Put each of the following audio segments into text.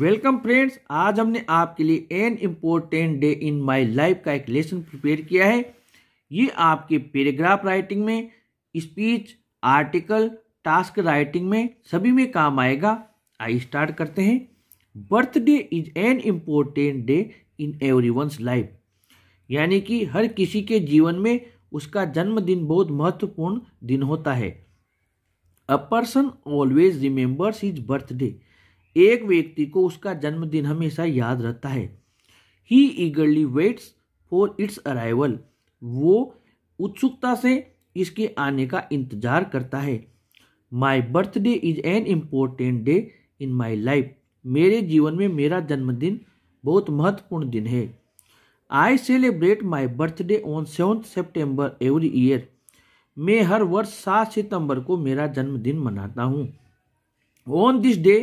welcome friends आज हमने आपके लिए an important day in my life का एक लेसन प्रिपेयर किया है ये आपके पैराग्राफ राइटिंग में स्पीच आर्टिकल टास्क राइटिंग में सभी में काम आएगा आई स्टार्ट करते हैं birthday is an important day in every life यानी कि हर किसी के जीवन में उसका जन्मदिन बहुत महत्वपूर्ण दिन होता है a person always remembers his birthday एक व्यक्ति को उसका जन्मदिन हमेशा याद रहता है he eagerly waits for its arrival वो उत्सुकता से इसके आने का इंतजार करता है my birthday is an important day in my life मेरे जीवन में मेरा जन्मदिन बहुत महत्वपूर्ण दिन है I celebrate my birthday on seven September every year मैं हर वर्ष सात सितंबर को मेरा जन्मदिन मनाता हूँ on this day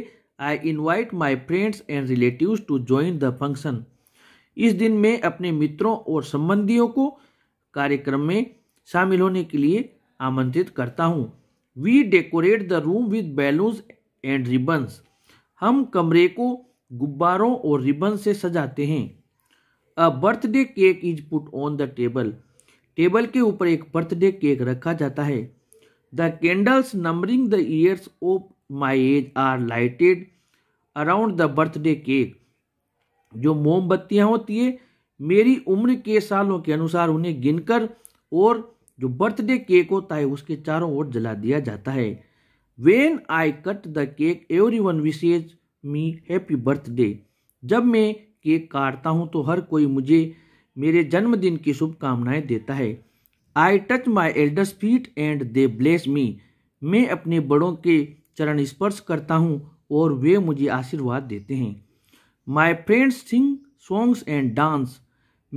I invite my friends and relative to join the function इस दिन मैं अपने मित्रों और संबंधियों को कार्यक्रम में शामिल होने के लिए आमंत्रित करता हूँ we decorate the room with balloons and ribbons हम कमरे को गुब्बारों और रिबन से सजाते हैं a birthday cake is put on the table table के ऊपर एक बर्थडे केक रखा जाता है the candles numbering the years of age are lighted around the birthday cake जो मोमबत्तियाँ होती है मेरी उम्र के सालों के अनुसार उन्हें गिनकर और जो बर्थडे केक होता है उसके चारों ओर जला दिया जाता है when I cut the cake everyone wishes me happy birthday जब मैं केक काटता हूँ तो हर कोई मुझे मेरे जन्मदिन की शुभकामनाएं देता है I touch my elders feet and they bless me मैं अपने बड़ों के चरण स्पर्श करता हूँ और वे मुझे आशीर्वाद देते हैं my friends sing songs and dance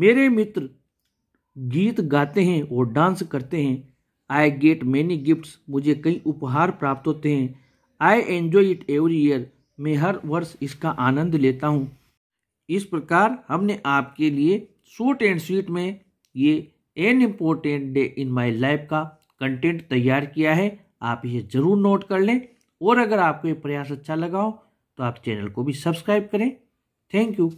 मेरे मित्र गीत गाते हैं और डांस करते हैं आई गेट मैनी गिफ्ट्स मुझे कई उपहार प्राप्त होते हैं I enjoy it every year मैं हर वर्ष इसका आनंद लेता हूँ इस प्रकार हमने आपके लिए शॉर्ट एंड स्वीट में ये an important day in my life का कंटेंट तैयार किया है आप ये ज़रूर नोट कर लें और अगर आपको ये प्रयास अच्छा लगा हो तो आप चैनल को भी सब्सक्राइब करें थैंक यू